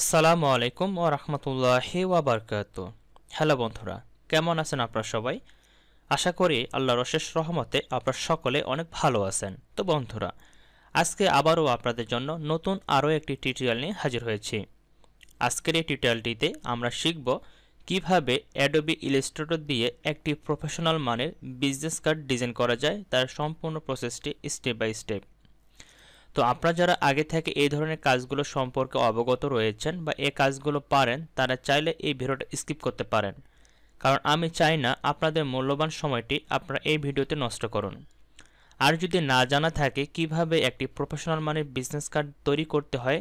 আসসালামু আলাইকুম ও রহমতুল্লাহি ওয়াবারকাত হ্যালো বন্ধুরা কেমন আছেন আপনারা সবাই আশা করি আল্লাহর অশেষ রহমতে আপনার সকলে অনেক ভালো আছেন তো বন্ধুরা আজকে আবারও আপনাদের জন্য নতুন আরও একটি টিউটোরিয়াল নিয়ে হাজির হয়েছি আজকের এই টিউটোরিয়ালটিতে আমরা শিখব কিভাবে অ্যাডোবি ইলিস্ট্রেটর দিয়ে একটি প্রফেশনাল মানের বিজনেস কার্ড ডিজাইন করা যায় তার সম্পূর্ণ প্রসেসটি স্টেপ বাই স্টেপ তো আপনারা যারা আগে থেকে এই ধরনের কাজগুলো সম্পর্কে অবগত রয়েছেন বা এই কাজগুলো পারেন তারা চাইলে এই ভিডিওটা স্কিপ করতে পারেন কারণ আমি চাই না আপনাদের মূল্যবান সময়টি আপনারা এই ভিডিওতে নষ্ট করুন আর যদি না জানা থাকে কিভাবে একটি প্রফেশনাল মানের বিজনেস কার্ড তৈরি করতে হয়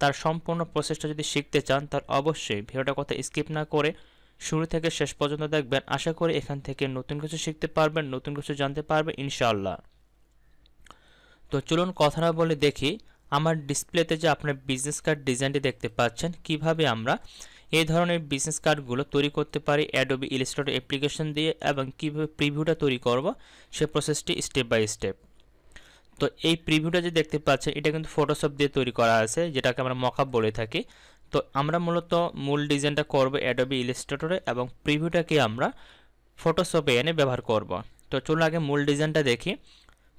তার সম্পূর্ণ প্রসেসটা যদি শিখতে চান তার অবশ্যই ভিডিওটা কথা স্কিপ না করে শুরু থেকে শেষ পর্যন্ত দেখবেন আশা করি এখান থেকে নতুন কিছু শিখতে পারবেন নতুন কিছু জানতে পারবেন ইনশাআল্লাহ তো চলুন কথা না বলে দেখি আমার ডিসপ্লেতে যে আপনার বিজনেস কার্ড ডিজাইনটি দেখতে পাচ্ছেন কিভাবে আমরা এই ধরনের বিজনেস কার্ডগুলো তৈরি করতে পারি অ্যাডোবি ইলিস্ট্রেটর অ্যাপ্লিকেশন দিয়ে এবং কীভাবে প্রিভিউটা তৈরি করব সে প্রসেসটি স্টেপ বাই স্টেপ তো এই প্রিভিউটা যে দেখতে পাচ্ছেন এটা কিন্তু ফটোশপ দিয়ে তৈরি করা আছে যেটাকে আমরা মকআপ বলে থাকি তো আমরা মূলত মূল ডিজাইনটা করব অ্যাডোবি ইলিস্ট্রেটরে এবং প্রিভিউটাকে আমরা ফটোশপে এনে ব্যবহার করব তো চলুন আগে মূল ডিজাইনটা দেখি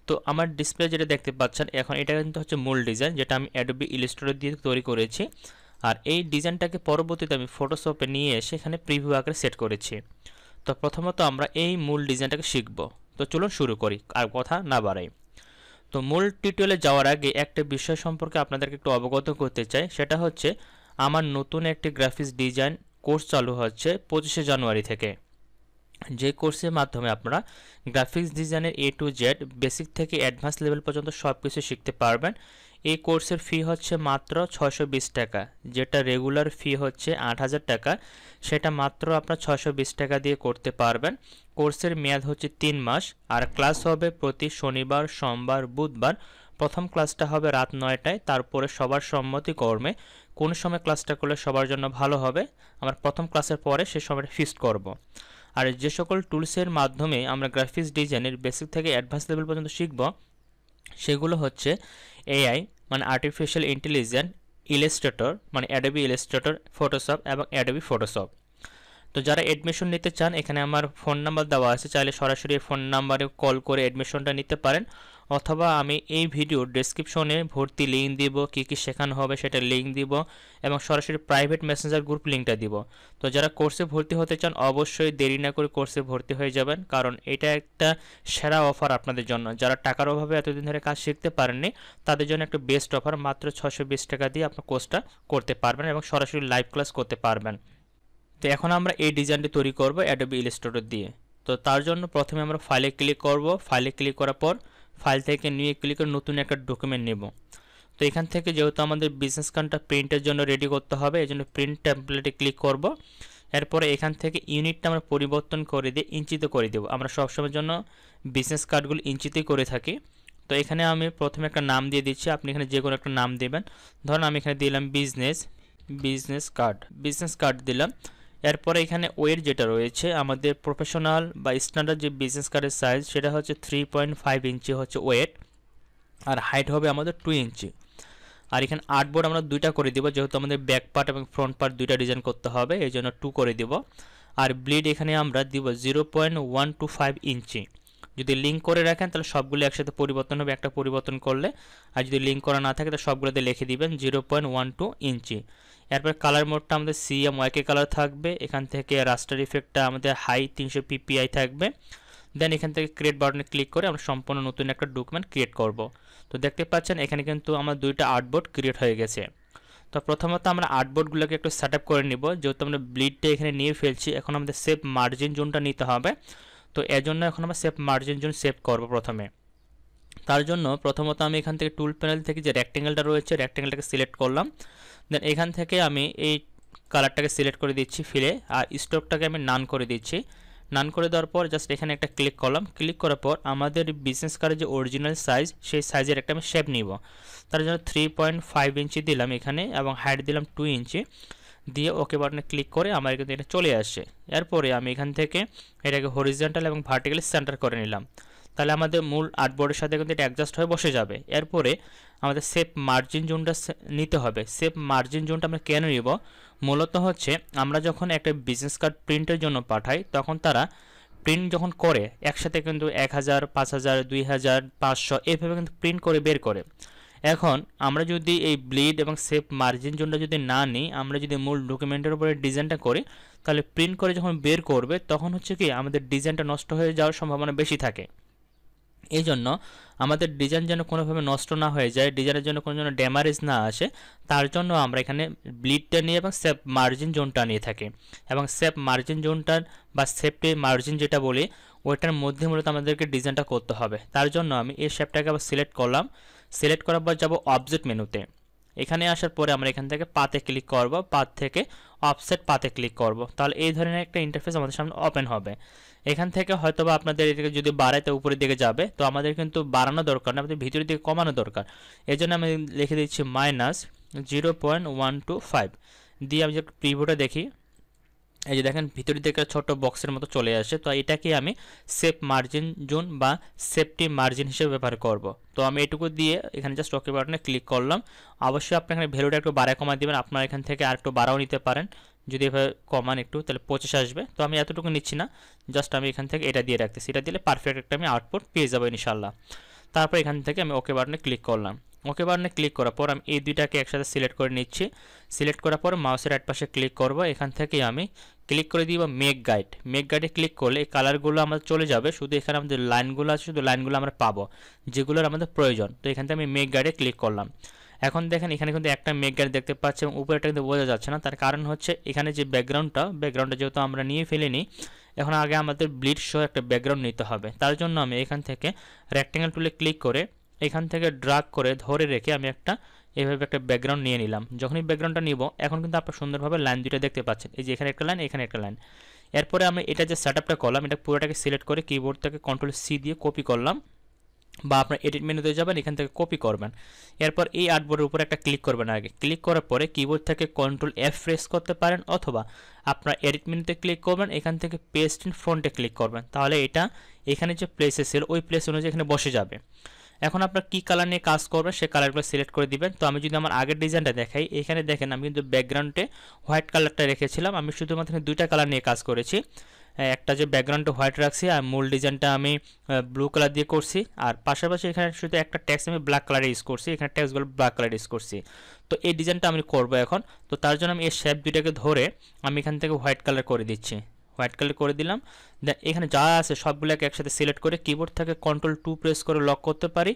তো আমার ডিসপ্লে যেটা দেখতে পাচ্ছেন এখন এটা কিন্তু হচ্ছে মূল ডিজাইন যেটা আমি অ্যাডোবি ইলিস্ট্রেটর দিয়ে তৈরি করেছি আর এই ডিজাইনটাকে পরবর্তীতে আমি ফটোশপে নিয়ে এসে এখানে প্রিভিউ আকারে সেট করেছি তো প্রথমত আমরা এই মূল ডিজাইনটাকে শিখব তো চলুন শুরু করি আর কথা না বাড়াই তো মূল টিউটোরিয়ালে যাওয়ার আগে একটা বিষয় সম্পর্কে আপনাদেরকে একটু অবগত করতে চাই সেটা হচ্ছে আমার নতুন একটি গ্রাফিক্স ডিজাইন কোর্স চালু হচ্ছে পঁচিশে জানুয়ারি থেকে যে কোর্সের মাধ্যমে আপনারা গ্রাফিক্স ডিজাইনের এ টু জেড বেসিক থেকে অ্যাডভান্স লেভেল পর্যন্ত সব কিছু শিখতে পারবেন এই কোর্সের ফি হচ্ছে মাত্র ছয়শো টাকা যেটা রেগুলার ফি হচ্ছে আট টাকা সেটা মাত্র আপনার ছয়শো টাকা দিয়ে করতে পারবেন কোর্সের মেয়াদ হচ্ছে তিন মাস আর ক্লাস হবে প্রতি শনিবার সোমবার বুধবার প্রথম ক্লাসটা হবে রাত নয়টায় তারপরে সবার সম্মতি কর্মে কোন সময় ক্লাসটা করলে সবার জন্য ভালো হবে আমার প্রথম ক্লাসের পরে সে সময় ফিক্সড করব। আর যে সকল টুলসের মাধ্যমে আমরা গ্রাফিক্স ডিজাইনের বেসিক থেকে অ্যাডভান্স লেভেল পর্যন্ত শিখব সেগুলো হচ্ছে এআই মানে আর্টিফিশিয়াল ইন্টেলিজেন্ট ইলাস্ট্রেটর মানে অ্যাডোবি ইলাস্ট্রেটর ফটোশপ এবং অ্যাডোবি ফটোশপ তো যারা অ্যাডমিশন নিতে চান এখানে আমার ফোন নাম্বার দেওয়া আছে চাইলে সরাসরি ফোন নাম্বারে কল করে অ্যাডমিশনটা নিতে পারেন অথবা আমি এই ভিডিও ডেসক্রিপশনে ভর্তি লিঙ্ক দিব কি কি শেখানো হবে সেটা লিঙ্ক দিব এবং সরাসরি প্রাইভেট মেসেঞ্জার গ্রুপ লিঙ্কটা দিব তো যারা কোর্সে ভর্তি হতে চান অবশ্যই দেরি না করে কোর্সে ভর্তি হয়ে যাবেন কারণ এটা একটা সেরা অফার আপনাদের জন্য যারা টাকার অভাবে এতদিন ধরে কাজ শিখতে পারেননি তাদের জন্য একটা বেস্ট অফার মাত্র ছশো বিশ টাকা দিয়ে আপনার কোর্সটা করতে পারবেন এবং সরাসরি লাইভ ক্লাস করতে পারবেন তো এখন আমরা এই ডিজাইনটি তৈরি করব অ্যাডোবি ইলিস্টোর দিয়ে তো তার জন্য প্রথমে আমরা ফাইলে ক্লিক করব ফাইলে ক্লিক করার পর ফাইল থেকে নিয়ে ক্লিক করে নতুন একটা ডকুমেন্ট নেব তো এখান থেকে যেহেতু আমাদের বিজনেস কার্ডটা প্রিন্টের জন্য রেডি করতে হবে এই জন্য প্রিন্ট ট্যাম্পলেটে ক্লিক করব এরপরে এখান থেকে ইউনিটটা আমরা পরিবর্তন করে দিয়ে ইঞ্চিতে করে দেবো আমরা সবসময়ের জন্য বিজনেস কার্ডগুলো ইঞ্চিতেই করে থাকি তো এখানে আমি প্রথমে একটা নাম দিয়ে দিচ্ছি আপনি এখানে যে কোনো একটা নাম দেবেন ধরুন আমি এখানে দিলাম business business card business card দিলাম এরপরে এখানে ওয়েট যেটা রয়েছে আমাদের প্রফেশনাল বা স্ট্যান্ডার্ড যে বিজনেস কার্ডের সাইজ সেটা হচ্ছে থ্রি পয়েন্ট ফাইভ ইঞ্চি হচ্ছে ওয়েট আর হাইট হবে আমাদের টু ইঞ্চি আর এখানে আর্টবোর্ড আমরা দুইটা করে দেবো যেহেতু আমাদের ব্যাক পার্ট এবং ফ্রন্ট পার্ট দুইটা ডিজাইন করতে হবে এই জন্য টু করে দিব আর ব্লিড এখানে আমরা দিব zero point one two five inch যদি লিঙ্ক করে রাখেন তাহলে সবগুলো একসাথে পরিবর্তন হবে একটা পরিবর্তন করলে আর যদি লিঙ্ক করা না থাকে তাহলে সবগুলোতে লিখে দিবেন zero point one two inch এরপর কালার মোডটা আমাদের সি এম ওয়াইকে কালার থাকবে এখান থেকে রাস্টার ইফেক্টটা আমাদের হাই তিনশো পিপিআই থাকবে দেন এখান থেকে ক্রিয়েট বাটনে ক্লিক করে আমরা সম্পূর্ণ নতুন একটা ডকুমেন্ট ক্রিয়েট করব তো দেখতে পাচ্ছেন এখানে কিন্তু আমার দুইটা আর্টবোর্ড ক্রিয়েট হয়ে গেছে তো প্রথমত আমরা আর্টবোর্ডগুলোকে একটু সেট করে নিব যেহেতু আমরা ব্লিডটা এখানে নিয়ে ফেলছি এখন আমাদের সেফ মার্জিন জোনটা নিতে হবে তো এর জন্য এখন আমরা সেফ মার্জিন জোন সেভ করব প্রথমে তার জন্য প্রথমত আমি এখান থেকে টুল প্যানেল থেকে যে রেক্টেঙ্গেলটা রয়েছে রেক্টেঙ্গেলটাকে সিলেক্ট করলাম দেন এখান থেকে আমি এই কালারটাকে সিলেক্ট করে দিচ্ছি ফিরে আর স্টোভটাকে আমি নান করে দিচ্ছি নান করে দেওয়ার পর জাস্ট এখানে একটা ক্লিক করলাম ক্লিক করার পর আমাদের বিজনেস কার্ডের যে অরিজিনাল সাইজ সেই সাইজের একটা আমি শেপ নিব তার জন্য থ্রি পয়েন্ট ফাইভ ইঞ্চি দিলাম এখানে এবং হাইট দিলাম টু ইঞ্চি দিয়ে ওকে বাটনে ক্লিক করে আমার কিন্তু এটা চলে আসে এরপরে আমি এখান থেকে এটাকে হরিজেন্টাল এবং ভার্টিক্যালি সেন্টার করে নিলাম তাহলে আমাদের মূল আর্টবোর্ডের সাথে কিন্তু এটা অ্যাডজাস্ট হয়ে বসে যাবে এরপরে আমাদের সেফ মার্জিন জোনটা নিতে হবে সেফ মার্জিন জোনটা আমরা কেন নিব মূলত হচ্ছে আমরা যখন একটা বিজনেস কার্ড প্রিন্টের জন্য পাঠাই তখন তারা প্রিন্ট যখন করে একসাথে কিন্তু এক হাজার পাঁচ হাজার দুই হাজার পাঁচশো এইভাবে কিন্তু প্রিন্ট করে বের করে এখন আমরা যদি এই ব্লিড এবং সেফ মার্জিন জোনটা যদি না নিই আমরা যদি মূল ডকুমেন্টের উপরে ডিজাইনটা করি তাহলে প্রিন্ট করে যখন বের করবে তখন হচ্ছে কি আমাদের ডিজাইনটা নষ্ট হয়ে যাওয়ার সম্ভাবনা বেশি থাকে এই জন্য আমাদের ডিজাইন যেন কোনোভাবে নষ্ট না হয়ে যায় ডিজাইনের জন্য কোনো যেন ড্যামারেজ না আসে তার জন্য আমরা এখানে ব্লিডটা নিয়ে এবং সেফ মার্জিন জোনটা নিয়ে থাকি এবং সেফ মার্জিন জোনটার বা সেফটি মার্জিন যেটা বলি ওইটার মধ্যে মূলত আমাদেরকে ডিজাইনটা করতে হবে তার জন্য আমি এই শেপটাকে আবার সিলেক্ট করলাম সিলেক্ট করার পর যাবো অবজেক্ট মেনুতে এখানে আসার পরে আমরা এখান থেকে পাতে ক্লিক করব পাত থেকে অফসেট পাতে ক্লিক করব তাহলে এই ধরনের একটা ইন্টারফেস আমাদের সামনে ওপেন হবে এখান থেকে হয়তো বা আপনাদের এটাকে যদি বাড়াইতে উপরের দিকে যাবে তো আমাদের কিন্তু বাড়ানো দরকার না আমাদের ভিতরের দিকে কমানো দরকার এই জন্য আমি লিখে দিচ্ছি minus zero point one two five দিয়ে আমি যদি প্রিভিউটা দেখি এই যে দেখেন ভিতরে দিকে একটা ছোট বক্সের মতো চলে আসে তো এটাকে আমি সেফ মার্জিন জোন বা সেফটি মার্জিন হিসেবে ব্যবহার করব তো আমি এটুকু দিয়ে এখানে জাস্ট ওকে বাটনে ক্লিক করলাম অবশ্যই আপনি এখানে ভ্যালুটা একটু বাড়ায় কমা দেবেন আপনার এখান থেকে আর একটু বাড়াও নিতে পারেন যদি এভাবে কমান একটু তাহলে পঁচিশ আসবে তো আমি এতটুকু নিচ্ছি না জাস্ট আমি এখান থেকে এটা দিয়ে রাখতেছি এটা দিলে পারফেক্ট একটা আমি আউটপুট পেয়ে যাবো ইনশাল্লাহ তারপর এখান থেকে আমি ওকে বাটনে ক্লিক করলাম ওকে বাটনে ক্লিক করার পর আমি এই দুইটাকে একসাথে সিলেক্ট করে নিচ্ছি সিলেক্ট করার পর মাউসের এক পাশে ক্লিক করব এখান থেকে আমি ক্লিক করে দিব মেক গাইড মেক গাইডে ক্লিক করলে এই কালারগুলো আমাদের চলে যাবে শুধু এখানে আমাদের লাইনগুলো আছে শুধু লাইনগুলো আমরা পাবো যেগুলোর আমাদের প্রয়োজন তো এখান থেকে আমি মেক গাইডে ক্লিক করলাম এখন দেখেন এখানে কিন্তু একটা মেক গাইড দেখতে পাচ্ছি এবং উপরেটা কিন্তু বোঝা যাচ্ছে না তার কারণ হচ্ছে এখানে যে ব্যাকগ্রাউন্ডটা ব্যাকগ্রাউন্ডটা যেহেতু আমরা নিয়ে ফেলিনি এখন আগে আমাদের ব্লিড শো একটা ব্যাকগ্রাউন্ড নিতে হবে তার জন্য আমি এখান থেকে রেক্ট্যাঙ্গেল টুলে ক্লিক করে এখান থেকে ড্রাগ করে ধরে রেখে আমি একটা এভাবে একটা ব্যাকগ্রাউন্ড নিয়ে নিলাম যখনই ব্যাকগ্রাউন্ডটা নিব এখন কিন্তু আপনার সুন্দরভাবে লাইন দুইটা দেখতে পাচ্ছেন এই যে এখানে একটা লাইন এখানে একটা লাইন এরপরে আমি এটা যে সেট আপটা করলাম এটা পুরোটাকে সিলেক্ট করে কিবোর্ডটাকে কন্ট্রোল সি দিয়ে কপি করলাম বা আপনার এডিট মেনুতে যাবেন এখান থেকে কপি করবেন এরপর এই আর্টবোর্ডের উপরে একটা ক্লিক করবেন আগে ক্লিক করার পরে কিবোর্ড থেকে কন্ট্রোল এফ প্রেস করতে পারেন অথবা আপনার এডিট মেনুতে ক্লিক করবেন এখান থেকে পেস্ট ইন ফ্রন্টে ক্লিক করবেন তাহলে এটা এখানে যে প্লেসে ছিল ওই প্লেস অনুযায়ী এখানে বসে যাবে এখন আপনার কী কালার নিয়ে কাজ করবেন সে কালারগুলো সিলেক্ট করে দিবেন তো আমি যদি আমার আগের ডিজাইনটা দেখাই এখানে দেখেন আমি কিন্তু ব্যাকগ্রাউন্ডে হোয়াইট কালারটা রেখেছিলাম আমি শুধুমাত্র দুইটা কালার নিয়ে কাজ করেছি একটা যে ব্যাকগ্রাউন্ডটা হোয়াইট রাখছি আর মূল ডিজাইনটা আমি ব্লু কালার দিয়ে করছি আর পাশাপাশি এখানে শুধু একটা ট্যাক্স আমি ব্ল্যাক কালারে ইউজ করছি এখানে ট্যাক্সগুলো ব্ল্যাক কালার ইউজ করছি তো এই ডিজাইনটা আমি করব এখন তো তার জন্য আমি এই শেপ দুইটাকে ধরে আমি এখান থেকে হোয়াইট কালার করে দিচ্ছি হোয়াইট কালার করে দিলাম দেন এখানে যা আছে সবগুলোকে একসাথে সিলেক্ট করে কিবোর্ড থেকে কন্ট্রোল টু প্রেস করে লক করতে পারি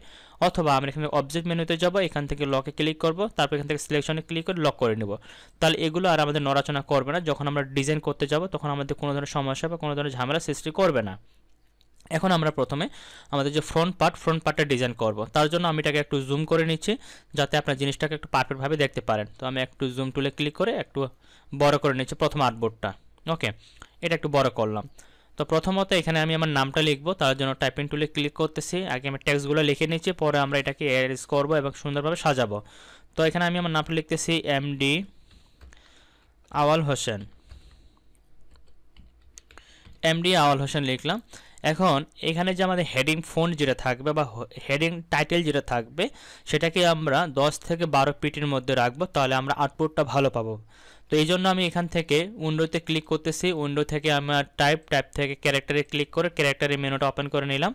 অথবা আমরা এখানে অবজেক্ট মেনুতে যাব এখান থেকে লকে ক্লিক করব তারপর এখান থেকে সিলেকশনে ক্লিক করে লক করে নেব তাহলে এগুলো আর আমাদের নড়াচনা করবে না যখন আমরা ডিজাইন করতে যাব তখন আমাদের কোনো ধরনের সমস্যা বা কোনো ধরনের ঝামেলা সৃষ্টি করবে না এখন আমরা প্রথমে আমাদের যে ফ্রন্ট পার্ট ফ্রন্ট পার্টটা ডিজাইন করব তার জন্য আমি এটাকে একটু জুম করে নিচ্ছি যাতে আপনার জিনিসটাকে একটু পারফেক্টভাবে দেখতে পারেন তো আমি একটু জুম টুলে ক্লিক করে একটু বড় করে নিচ্ছি প্রথম আর্টবোর্ডটা ওকে এটা একটু বড় করলাম তো প্রথমত এখানে আমি আমার নামটা লিখবো তার জন্য টাইপিং টুলে ক্লিক করতেছি আগে আমি ট্যাক্সগুলো লিখে নিচ্ছি পরে আমরা এটাকে অ্যারেঞ্জ করবো এবং সুন্দরভাবে সাজাবো তো এখানে আমি আমার নামটা লিখতেছি MD Awal Hossain M D Awal Hossain লিখলাম এখন এখানে যে আমাদের হেডিং ফোন যেটা থাকবে বা হেডিং টাইটেল যেটা থাকবে সেটাকে আমরা 10 থেকে বারো পিটির মধ্যে রাখবো তাহলে আমরা আউটপুটটা ভালো পাবো তো এই জন্য আমি এখান থেকে উইন্ডোতে ক্লিক করতেছি উইন্ডো থেকে আমার টাইপ টাইপ থেকে ক্যারেক্টারে ক্লিক করে ক্যারেক্টারের মেনুটা ওপেন করে নিলাম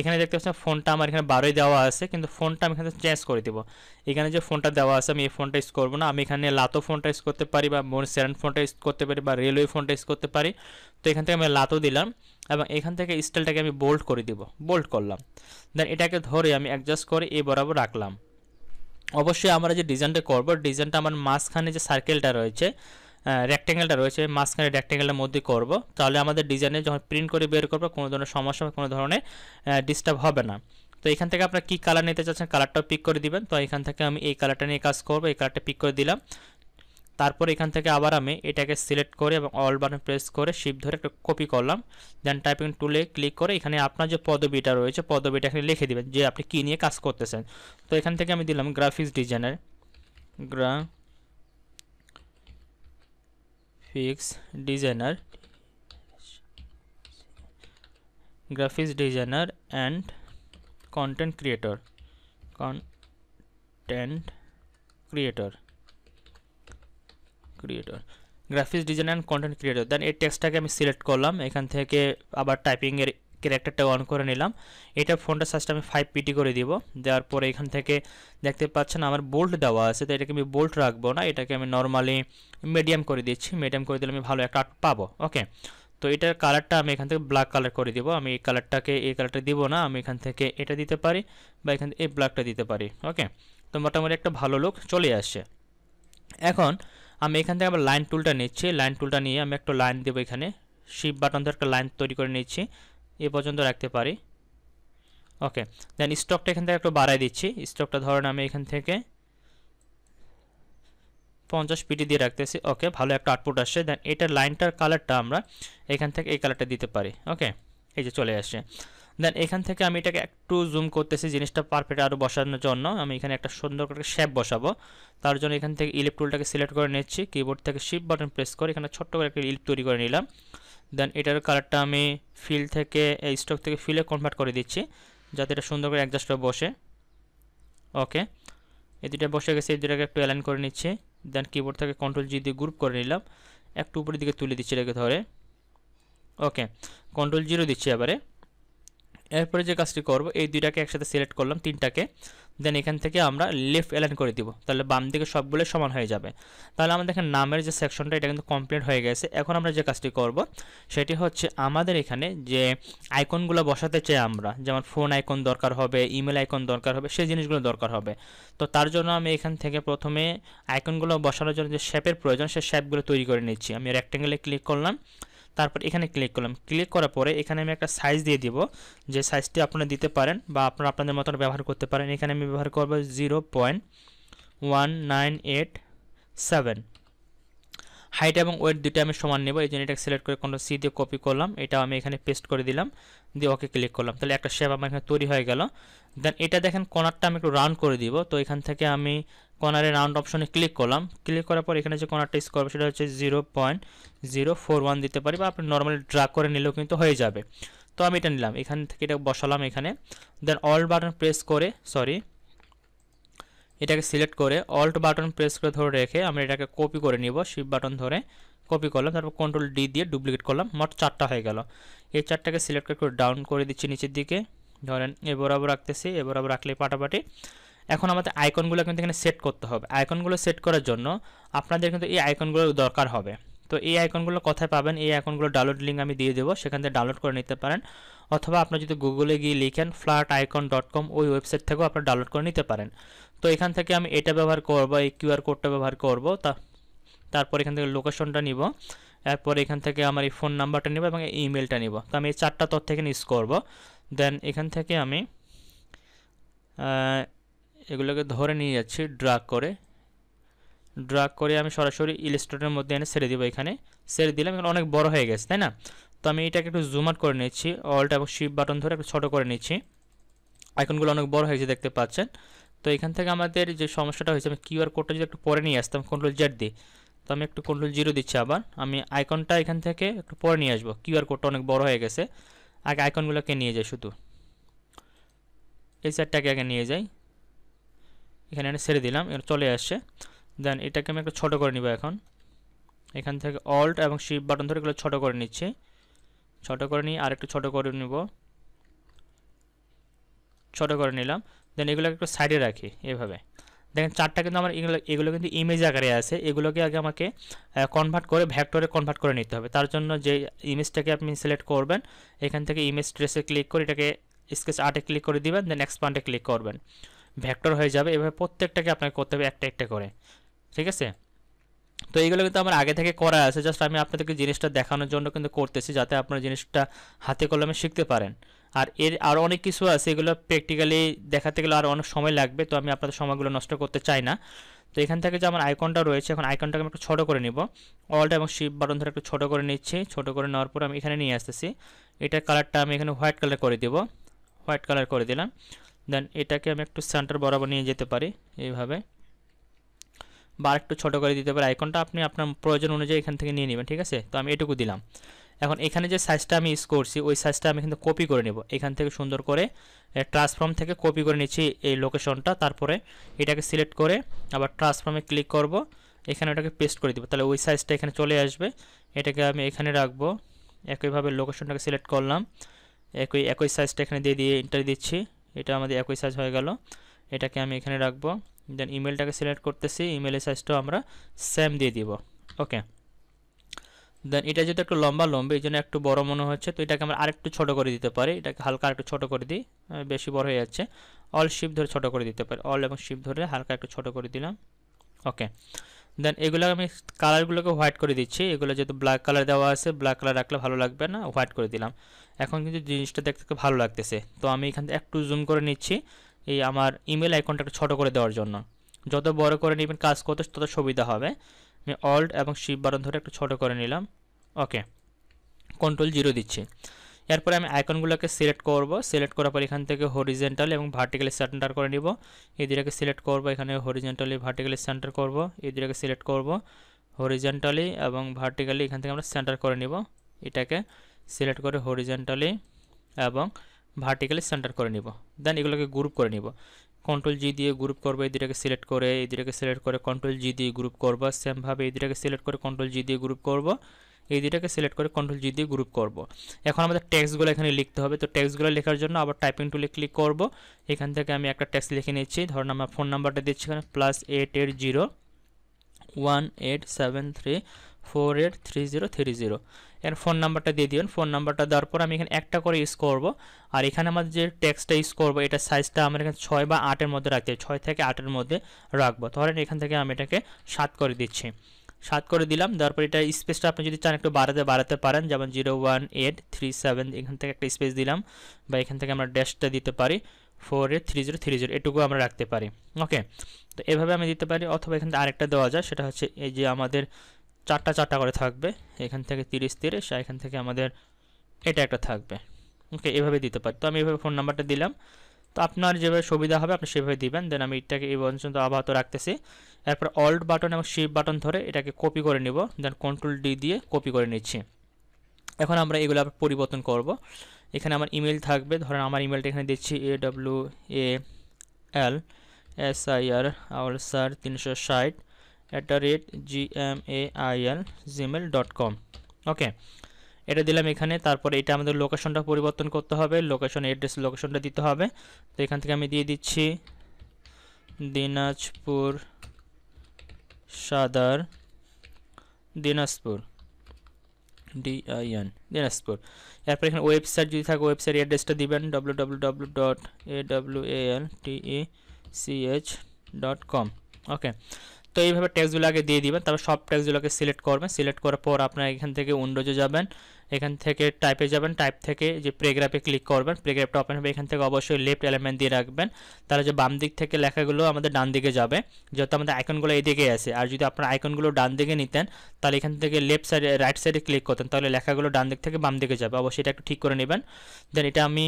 এখানে দেখতে পাচ্ছেন ফোনটা আমার এখানে বারোই দেওয়া আছে কিন্তু ফোনটা আমি এখানে চেঞ্জ করে দেবো এখানে যে ফোনটা দেওয়া আছে আমি এই ফোনটা ইউজ করবো না আমি এখানে লাতো ফোনটা ইউজ করতে পারি বা মোর সেরান ফোনটা ইউজ করতে পারি বা রেলওয়ে ফোনটা ইউজ করতে পারি তো এখান থেকে আমি লাতো দিলাম এবং এখান থেকে স্টাইলটাকে আমি বোল্ড করে দিব বোল্ড করলাম দেন এটাকে ধরে আমি অ্যাডজাস্ট করে এ বরাবর রাখলাম অবশ্যই আমরা যে ডিজাইনটা করব ডিজাইনটা আমার মাঝখানে যে সার্কেলটা রয়েছে রেক্ট্যাঙ্গেলটা রয়েছে মাঝখানে রেক্ট্যাঙ্গেলের মধ্যে করব তাহলে আমাদের ডিজাইনে যখন প্রিন্ট করে বের করবো কোনো ধরনের সমস্যা বা কোনো ধরনের ডিস্টার্ব হবে না তো এখান থেকে আপনার কী কালার নিতে চাচ্ছেন কালারটাও পিক করে দিবেন তো এখান থেকে আমি এই কালারটা নিয়ে কাজ করবো এই কালারটা পিক করে দিলাম তারপর এখান থেকে আবার আমি এটাকে সিলেক্ট করে এবং অল বাটন প্রেস করে শিপ ধরে একটা কপি করলাম দেন টাইপিং টুলে ক্লিক করে এখানে আপনার যে পদবিটা রয়েছে পদবিটা এখানে লিখে দেবেন যে আপনি কী নিয়ে কাজ করতেছেন তো এখান থেকে আমি দিলাম graphics designer graphics designer graphics designer and content creator content creator creator graphics design and content creator then এই টেক্সটটাকে আমি সিলেক্ট করলাম এখান থেকে আবার টাইপিংয়ের ক্যারেক্টারটা অন করে নিলাম এটা ফোনটা সাইজটা আমি ফাইভ পিটি করে দিব দেওয়ার পরে এখান থেকে দেখতে পাচ্ছেন আমার বোল্ট দেওয়া আছে তো এটাকে আমি বোল্ট রাখবো না এটাকে আমি নর্মালি মিডিয়াম করে দিচ্ছি মিডিয়াম করে দিলে আমি ভালো একটা আর্ট পাবো ওকে তো এটার কালারটা আমি এখান থেকে ব্ল্যাক কালার করে দিব আমি এই কালারটাকে এই কালারটা দিব না আমি এখান থেকে এটা দিতে পারি বা এখান থেকে এই ব্ল্যাকটা দিতে পারি ওকে তো মোটামুটি একটা ভালো লোক চলে আসছে এখন আমি এখান থেকে আবার লাইন টুলটা নিচ্ছি লাইন টুলটা নিয়ে আমি একটা লাইন দেবো এখানে শিপ বাটন ধরে একটা লাইন তৈরি করে নিচ্ছি এ পর্যন্ত রাখতে পারি ওকে দেন স্টকটা এখান থেকে একটু বাড়াই দিচ্ছি স্টকটা ধরেন আমি এখান থেকে পঞ্চাশ পিটি দিয়ে রাখতেছি ওকে ভালো একটা আটপুট আসছে দেন এটার লাইনটার কালারটা আমরা এখান থেকে এই কালারটা দিতে পারি ওকে এই যে চলে আসছে দেন এখান থেকে আমি এটাকে একটু জুম করতেছি জিনিসটা পারফেক্ট আরও বসানোর জন্য আমি এখানে একটা সুন্দর করে শেপ বসাবো তার জন্য এখান থেকে ইলিপ টুলটাকে সিলেক্ট করে নিচ্ছি কিবোর্ড থেকে শিপ বাটন প্রেস করে এখানে ছোট্ট করে একটা ইলিপ তৈরি করে নিলাম দেন এটার কালারটা আমি ফিল থেকে এই স্টক থেকে ফিলে কনভার্ট করে দিচ্ছি যাতে এটা সুন্দর করে অ্যাডজাস্ট হয়ে বসে ওকে এই দুটা বসে গেছে এই দুটাকে একটু অ্যালাইন করে নিচ্ছি দেন কিবোর্ড থেকে কন্ট্রোল জি দিয়ে গ্রুপ করে নিলাম একটু উপরের দিকে তুলে দিচ্ছি এটাকে ধরে ওকে কন্ট্রোল জিরো দিচ্ছি এবারে এরপরে যে কাজটি করব এই দুইটাকে একসাথে সিলেক্ট করলাম তিনটাকে দেন এখান থেকে আমরা লেফট অ্যালাইন করে দিব তাহলে বাম দিকে সবগুলো সমান হয়ে যাবে তাহলে আমাদের এখানে নামের যে সেকশনটা এটা কিন্তু কমপ্লিট হয়ে গেছে এখন আমরা যে কাজটি করব সেটি হচ্ছে আমাদের এখানে যে আইকনগুলো বসাতে চাই আমরা যেমন ফোন আইকন দরকার হবে ইমেল আইকন দরকার হবে সেই জিনিসগুলো দরকার হবে তো তার জন্য আমি এখান থেকে প্রথমে আইকনগুলো বসানোর জন্য যে শেপের প্রয়োজন সেই শেপগুলো তৈরি করে নিচ্ছি আমি রেক্টেঙ্গেলে ক্লিক করলাম তারপর এখানে ক্লিক করলাম ক্লিক করার পরে এখানে আমি একটা সাইজ দিয়ে দিব যে সাইজটি আপনারা দিতে পারেন বা আপনারা আপনাদের মতন ব্যবহার করতে পারেন এখানে আমি ব্যবহার করবো zero point one nine eight seven height এবং ওয়েট দুটো আমি সমান নেব এই জন্য এটা সিলেক্ট করে কোনো সি দিয়ে কপি করলাম এটা আমি এখানে পেস্ট করে দিলাম দিয়ে ওকে ক্লিক করলাম তাহলে একটা শেপ আমার এখানে তৈরি হয়ে গেল দেন এটা দেখেন কর্নারটা আমি একটু রাউন্ড করে দিব তো এখান থেকে আমি কর্নারে রাউন্ড অপশনে ক্লিক করলাম ক্লিক করার পর এখানে যে কর্নারটা স্কোর সেটা হচ্ছে zero point zero four one দিতে পারি বা আপনি নর্মালি ড্রা করে নিলেও কিন্তু হয়ে যাবে তো আমি এটা নিলাম এখান থেকে এটা বসালাম এখানে দেন অল্ট বাটন প্রেস করে সরি এটাকে সিলেক্ট করে অল্ট বাটন প্রেস করে ধরে রেখে আমরা এটাকে কপি করে নিব শিফট বাটন ধরে কপি করলাম তারপর কন্ট্রোল ডি দিয়ে ডুপ্লিকেট করলাম মোট চারটা হয়ে গেল এই চারটাকে সিলেক্ট করে ডাউন করে দিচ্ছি নিচের দিকে ধরেন এবার আবার রাখতেছি এবার আবার রাখলে পাটাপাটি এখন আমাদের আইকনগুলো কিন্তু এখানে সেট করতে হবে আইকনগুলো সেট করার জন্য আপনাদের কিন্তু এই আইকনগুলো দরকার হবে তো এই আইকনগুলো কোথায় পাবেন এই আইকনগুলো ডাউনলোড লিঙ্ক আমি দিয়ে দেবো সেখান থেকে ডাউনলোড করে নিতে পারেন অথবা আপনার যদি গুগলে গিয়ে লিখেন ফ্ল্যাট আইকন ডট কম ওই ওয়েবসাইট থেকেও আপনার ডাউনলোড করে নিতে পারেন তো এখান থেকে আমি এটা ব্যবহার করবো এই কিউআর কোডটা ব্যবহার করব তা তারপর এখান থেকে লোকেশনটা নিব এরপর এখান থেকে আমার এই ফোন নাম্বারটা নেব এবং ইমেলটা নিব তো আমি এই চারটা তথ্য এখানে ইউজ করবো দেন এখান থেকে আমি এগুলোকে ধরে নিয়ে যাচ্ছি ড্রাগ করে ড্রাগ করে আমি সরাসরি ইলিস্ট্রেটের মধ্যে এনে ছেড়ে দেবো এখানে ছেড়ে দিলাম এখানে অনেক বড় হয়ে গেছে তাই না তো আমি এটাকে একটু জুম আউট করে নিচ্ছি অল্ট এবং শিফট বাটন ধরে একটু ছোটো করে নিচ্ছি আইকনগুলো অনেক বড় হয়েছে দেখতে পাচ্ছেন তো এখান থেকে আমাদের যে সমস্যাটা হয়েছে আমি কিউআর কোডটা যদি একটু পরে নিয়ে আসতাম কন্ট্রোল জেড দিই তো আমি একটু কন্ট্রোল জিরো দিচ্ছি আবার আমি আইকনটা এখান থেকে একটু পরে নিয়ে আসবো কিউআর কোডটা অনেক বড় হয়ে গেছে আগে আইকনগুলোকে নিয়ে যাই শুধু এই সাইডটাকে আগে নিয়ে যাই এখানে আমি ছেড়ে দিলাম এটা চলে আসছে দেন এটাকে আমি একটু ছোটো করে নিব এখন এখান থেকে অল্ট এবং শিপ বাটন ধরে এগুলো ছোটো করে নিচ্ছি ছোটো করে নিয়ে আরেকটু ছোটো করে নিব ছোটো করে নিলাম দেন এগুলোকে একটু সাইডে রাখি এভাবে দেখেন চারটা কিন্তু আমার এগুলো এগুলো কিন্তু ইমেজ আকারে আছে এগুলোকে আগে আমাকে কনভার্ট করে ভ্যাক্টরে কনভার্ট করে নিতে হবে তার জন্য যে ইমেজটাকে আপনি সিলেক্ট করবেন এখান থেকে ইমেজ ট্রেসে ক্লিক করে এটাকে স্কেচ আর্টে ক্লিক করে দিবেন দেন এক্সপান্ডে ক্লিক করবেন ভ্যাক্টর হয়ে যাবে এভাবে প্রত্যেকটাকে আপনাকে করতে হবে একটা একটা করে ঠিক আছে তো এইগুলো কিন্তু আমার আগে থেকে করা আছে জাস্ট আমি আপনাদেরকে জিনিসটা দেখানোর জন্য কিন্তু করতেছি যাতে আপনারা জিনিসটা হাতে কলমে শিখতে পারেন আর এর আরও অনেক কিছু আছে এগুলো প্র্যাকটিক্যালি দেখাতে গেলে আরও অনেক সময় লাগবে তো আমি আপনাদের সময়গুলো নষ্ট করতে চাই না তো এখান থেকে যে আমার আইকনটা রয়েছে এখন আইকনটাকে আমি একটু ছোটো করে নিব অলটা এবং শিপ বাটন ধরে একটু ছোটো করে নিচ্ছি ছোটো করে নেওয়ার পর আমি এখানে নিয়ে আসতেছি এটার কালারটা আমি এখানে হোয়াইট কালার করে দেব হোয়াইট কালার করে দিলাম দেন এটাকে আমি একটু সেন্টার বরাবর নিয়ে যেতে পারি এইভাবে বা একটু ছোটো করে দিতে পারি আইকনটা আপনি আপনার প্রয়োজন অনুযায়ী এখান থেকে নিয়ে নেবেন ঠিক আছে তো আমি এটুকু দিলাম এখন এখানে যে সাইজটা আমি ইউজ করছি ওই সাইজটা আমি কিন্তু কপি করে নেব এখান থেকে সুন্দর করে ট্রান্সফর্ম থেকে কপি করে নিচ্ছি এই লোকেশনটা তারপরে এটাকে সিলেক্ট করে আবার ট্রান্সফর্মে ক্লিক করব এখানে ওটাকে পেস্ট করে দেবো তাহলে ওই সাইজটা এখানে চলে আসবে এটাকে আমি এখানে রাখবো একইভাবে লোকেশনটাকে সিলেক্ট করলাম একই একই সাইজটা এখানে দিয়ে দিয়ে এন্টার দিচ্ছি এটা আমাদের একই সাইজ হয়ে গেল এটাকে আমি এখানে রাখবো দেন ইমেলটাকে সিলেক্ট করতেছি ইমেলের সাইজটাও আমরা সেম দিয়ে দিব ওকে দেন এটা যেহেতু একটু লম্বা লম্বা এই জন্য একটু বড় মনে হচ্ছে তো এটাকে আমরা আরেকটু ছোট করে দিতে পারি এটাকে হালকা একটু ছোট করে দিই বেশি বড় হয়ে যাচ্ছে অল শিপ ধরে ছোট করে দিতে পারি অল এবং শিপ ধরে হালকা একটু ছোট করে দিলাম ওকে দেন এগুলো আমি কালারগুলোকে হোয়াইট করে দিচ্ছি এগুলো যেহেতু ব্ল্যাক কালার দেওয়া আছে ব্ল্যাক কালার রাখলে ভালো লাগবে না হোয়াইট করে দিলাম এখন কিন্তু জিনিসটা দেখতে ভালো লাগতেছে তো আমি এখান থেকে একটু জুম করে নিচ্ছি এই আমার ইমেল আইকনটা একটু ছোটো করে দেওয়ার জন্য যত বড় করে নেবেন কাজ করতে তত সুবিধা হবে আমি অল্ট এবং শিপ বারণ ধরে একটু ছোটো করে নিলাম ওকে কন্ট্রোল জিরো দিচ্ছি এরপরে আমি আইকনগুলোকে সিলেক্ট করব সিলেক্ট করার পর এখান থেকে হরিজেন্টাল এবং ভার্টিক্যাল সেন্টার করে নিব এই সিলেক্ট করব এখানে হরিজেন্টালি ভার্টিক্যালি সেন্টার করব এই সিলেক্ট করব হরিজেন্টালি এবং ভার্টিক্যালি এখান থেকে আমরা সেন্টার করে নিব এটাকে সিলেক্ট করে হরিজেন্টালি এবং ভার্টিক্যালি সেন্টার করে নিব দেন এগুলোকে গ্রুপ করে নিব কন্ট্রোল জি দিয়ে গ্রুপ করবো এই দুটাকে সিলেক্ট করে এই দুটাকে সিলেক্ট করে কন্ট্রোল জি দিয়ে গ্রুপ করবো সেমভাবে এই দুটাকে সিলেক্ট করে কন্ট্রোল জি দিয়ে গ্রুপ করবো এই দুটাকে সিলেক্ট করে কন্ট্রোল জি দিয়ে গ্রুপ করব এখন আমাদের ট্যাক্সগুলো এখানে লিখতে হবে তো ট্যাক্সগুলো লেখার জন্য আবার টাইপিং টুলে ক্লিক করব এখান থেকে আমি একটা ট্যাক্স লিখে নিচ্ছি ধরুন আমার ফোন নাম্বারটা দিচ্ছি এখানে plus eight eight zero one eight seven three four eight three zero three zero এর ফোন নাম্বারটা দিয়ে দিবেন ফোন নাম্বারটা দেওয়ার পর আমি এখানে একটা করে ইউজ করব আর এখানে আমাদের যে ট্যাক্সটা ইউজ করবো এটা সাইজটা আমরা এখানে ছয় বা আটের মধ্যে রাখতে ছয় থেকে আটের মধ্যে রাখবো ধরেন এখান থেকে আমি এটাকে সাত করে দিচ্ছি সাত করে দিলাম দেওয়ার পর এটা স্পেসটা আপনি যদি চান একটু বাড়াতে বাড়াতে পারেন যেমন zero one eight three seven এখান থেকে একটা স্পেস দিলাম বা এখান থেকে আমরা ড্যাশটা দিতে পারি four eight three zero three zero এটুকু আমরা রাখতে পারি ওকে তো এভাবে আমি দিতে পারি অথবা এখান থেকে আরেকটা দেওয়া যায় সেটা হচ্ছে এই যে আমাদের চারটা চারটা করে থাকবে এখান থেকে তিরিশ তিরিশ আর এখান থেকে আমাদের এটা একটা থাকবে ওকে এভাবে দিতে পারি তো আমি এভাবে ফোন নাম্বারটা দিলাম তো আপনার যেভাবে সুবিধা হবে আপনি সেভাবে দিবেন দেন আমি এটাকে এই পর্যন্ত অব্যাহত রাখতেছি এরপর অল্ট বাটন এবং শিফট বাটন ধরে এটাকে কপি করে নিব দেন কন্ট্রোল ডি দিয়ে কপি করে নিচ্ছি এখন আমরা এগুলো আবার পরিবর্তন করব এখানে আমার ইমেল থাকবে ধরেন আমার ইমেলটা এখানে দিচ্ছি A W A L S I R Awal sir তিনশো ষাট at the rate G M A I L Gmail dot com okay এটা দিলাম এখানে তারপরে এটা আমাদের লোকেশনটা পরিবর্তন করতে হবে লোকেশন অ্যাড্রেস লোকেশনটা দিতে হবে তো এখান থেকে আমি দিয়ে দিচ্ছি দিনাজপুর সাদার দিনাজপুর ডিআইএন দিনাজপুর এরপর এখানে ওয়েবসাইট যদি থাকে ওয়েবসাইট অ্যাড্রেসটা দিবেন W W W dot A W A L E C H dot com okay তো এইভাবে ট্যাক্সগুলো আগে দিয়ে দিবেন তারপর সব ট্যাক্সগুলোকে সিলেক্ট করবেন সিলেক্ট করার পর আপনার এখান থেকে উইন্ডোজে যাবেন এখান থেকে টাইপে যাবেন টাইপ থেকে যে প্রেগ্রাফে ক্লিক করবেন প্রেগ্রাফটা ওপেন হবে এখান থেকে অবশ্যই লেফট এলিমেন্ট দিয়ে রাখবেন তাহলে যে বাম দিক থেকে লেখাগুলো আমাদের ডান দিকে যাবে যেহেতু আমাদের আইকনগুলো এদিকে আছে আর যদি আপনার আইকনগুলো ডান দিকে নিতেন তাহলে এখান থেকে লেফট সাইডে রাইট সাইডে ক্লিক করতেন তাহলে লেখাগুলো ডান দিক থেকে বাম দিকে যাবে অবশ্যই এটা একটু ঠিক করে নেবেন দেন এটা আমি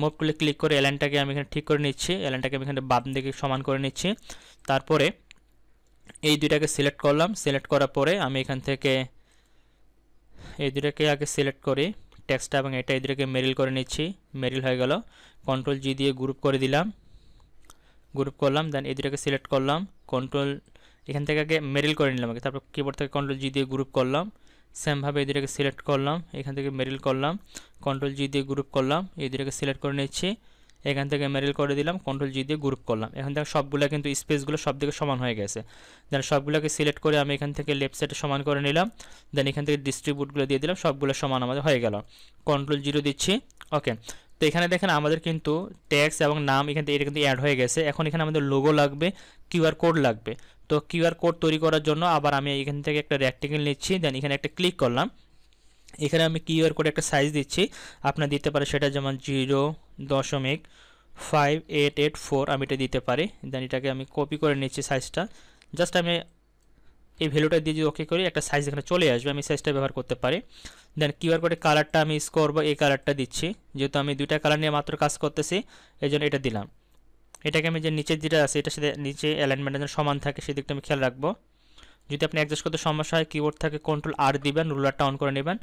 মুভ করলে ক্লিক করে এলানটাকে আমি এখানে ঠিক করে নিচ্ছি এলানটাকে আমি এখানে বাম দিকে সমান করে নিচ্ছি তারপরে এই দুইটাকে সিলেক্ট করলাম সিলেক্ট করার পরে আমি এখান থেকে এই দুটাকে আগে সিলেক্ট করে টেক্সটটা এবং এটা এই দুটাকে মেরিল করে নিচ্ছি মেরিল হয়ে গেল কন্ট্রোল জি দিয়ে গ্রুপ করে দিলাম গ্রুপ করলাম দেন এই দুটাকে সিলেক্ট করলাম কন্ট্রোল এখান থেকে আগে মেরিল করে নিলাম আগে তারপর কিবোর্ড থেকে কন্ট্রোল জি দিয়ে গ্রুপ করলাম সেমভাবে এই দুটাকে সিলেক্ট করলাম এখান থেকে মেরিল করলাম কন্ট্রোল জি দিয়ে গ্রুপ করলাম এই দুটাকে সিলেক্ট করে নিচ্ছি এখান থেকে মেরিল করে দিলাম কন্ট্রোল জি দিয়ে গ্রুপ করলাম এখান থেকে সবগুলো কিন্তু স্পেসগুলো সব দিকে সমান হয়ে গেছে দেন সবগুলোকে সিলেক্ট করে আমি এখান থেকে লেফট সাইডে সমান করে নিলাম দেন এখান থেকে ডিস্ট্রিবিউটগুলো দিয়ে দিলাম সবগুলো সমান আমাদের হয়ে গেল কন্ট্রোল জিরো দিচ্ছি ওকে তো এখানে দেখেন আমাদের কিন্তু ট্যাক্স এবং নাম এখান থেকে এটা কিন্তু অ্যাড হয়ে গেছে এখন এখানে আমাদের লোগো লাগবে কিউআর কোড লাগবে তো কিউআর কোড তৈরি করার জন্য আবার আমি এখান থেকে একটা র্যাক্টিকেল নিচ্ছি দেন এখানে একটা ক্লিক করলাম এখানে আমি কিউআর কোড একটা সাইজ দিচ্ছি আপনার দিতে পারে সেটা যেমন জিরো দশমিক ফাইভ এইট এইট ফোর আমি এটা দিতে পারি দেন এটাকে আমি কপি করে নিচ্ছি সাইজটা জাস্ট আমি এই ভ্যালুটা দিয়ে যদি ওকে করি একটা সাইজ এখানে চলে আসবে আমি সাইজটা ব্যবহার করতে পারি দেন কিউআর কোডের কালারটা আমি ইউজ করবো এই কালারটা দিচ্ছি যেহেতু আমি দুইটা কালার নিয়ে মাত্র কাজ করতেছি এই জন্য এটা দিলাম এটাকে আমি যে নিচের যেটা আছে এটার সাথে নিচে অ্যালাইনমেন্টটা যেন সমান থাকে সেদিকটা আমি খেয়াল রাখবো যদি আপনি অ্যাডজাস্ট করতে সমস্যা হয় কিবোর্ড থেকে কন্ট্রোল আর দিবেন রুলারটা অন করে নেবেন